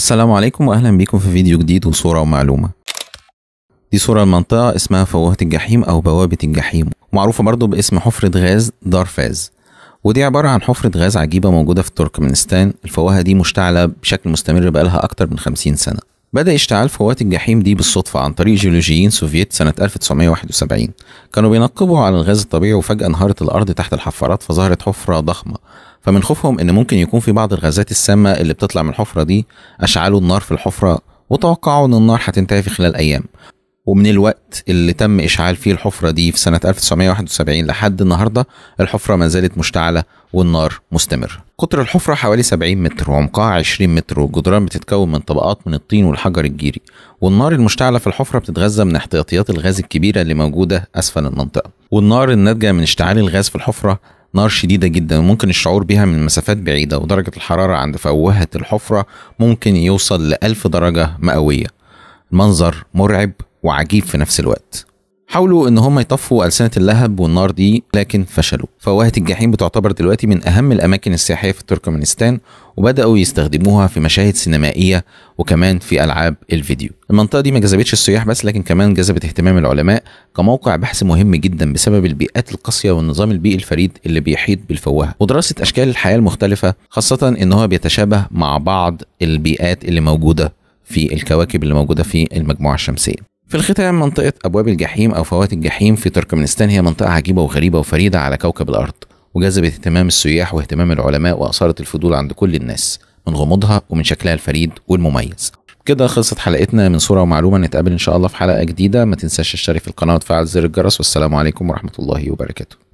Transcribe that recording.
السلام عليكم واهلا بيكم في فيديو جديد وصورة ومعلومة دي صورة المنطقة اسمها فوهة الجحيم او بوابة الجحيم معروفة برضو باسم حفرة غاز دارفاز ودي عبارة عن حفرة غاز عجيبة موجودة في تركمانستان الفوهة دي مشتعلة بشكل مستمر بقالها أكتر من 50 سنة بدأ اشتعال فوات الجحيم دي بالصدفة عن طريق جيولوجيين سوفييت سنة 1971 كانوا بينقبوا على الغاز الطبيعي وفجأة انهارت الأرض تحت الحفارات فظهرت حفرة ضخمة فمن خوفهم إن ممكن يكون في بعض الغازات السامة اللي بتطلع من الحفرة دي أشعلوا النار في الحفرة وتوقعوا إن النار هتنتهي في خلال أيام ومن الوقت اللي تم إشعال فيه الحفرة دي في سنة 1971 لحد النهاردة الحفرة ما زالت مشتعلة والنار مستمر قطر الحفرة حوالي 70 متر وعمقها 20 متر والجدران بتتكون من طبقات من الطين والحجر الجيري والنار المشتعلة في الحفرة بتتغذى من احتياطيات الغاز الكبيرة اللي موجودة أسفل المنطقة والنار الناتجة من اشتعال الغاز في الحفرة نار شديدة جدا وممكن الشعور بها من مسافات بعيدة ودرجة الحرارة عند فوهة الحفرة ممكن يوصل لألف درجة مئوية المنظر مرعب وعجيب في نفس الوقت حاولوا ان هم يطفوا السنه اللهب والنار دي لكن فشلوا فواهه الجحيم بتعتبر دلوقتي من اهم الاماكن السياحيه في تركمانستان وبداوا يستخدموها في مشاهد سينمائيه وكمان في العاب الفيديو المنطقه دي ما جذبتش السياح بس لكن كمان جذبت اهتمام العلماء كموقع بحث مهم جدا بسبب البيئات القاسيه والنظام البيئي الفريد اللي بيحيط بالفوهه ودراسه اشكال الحياه المختلفه خاصه ان هو بيتشابه مع بعض البيئات اللي موجوده في الكواكب اللي موجوده في المجموعه الشمسيه في الختام منطقة أبواب الجحيم أو فوات الجحيم في تركمانستان هي منطقة عجيبة وغريبة وفريدة على كوكب الأرض وجذبت اهتمام السياح واهتمام العلماء وأثارت الفضول عند كل الناس من غموضها ومن شكلها الفريد والمميز كده خلصت حلقتنا من صورة ومعلومة نتقابل إن شاء الله في حلقة جديدة ما تنساش تشترك في القناة وتفعل زر الجرس والسلام عليكم ورحمة الله وبركاته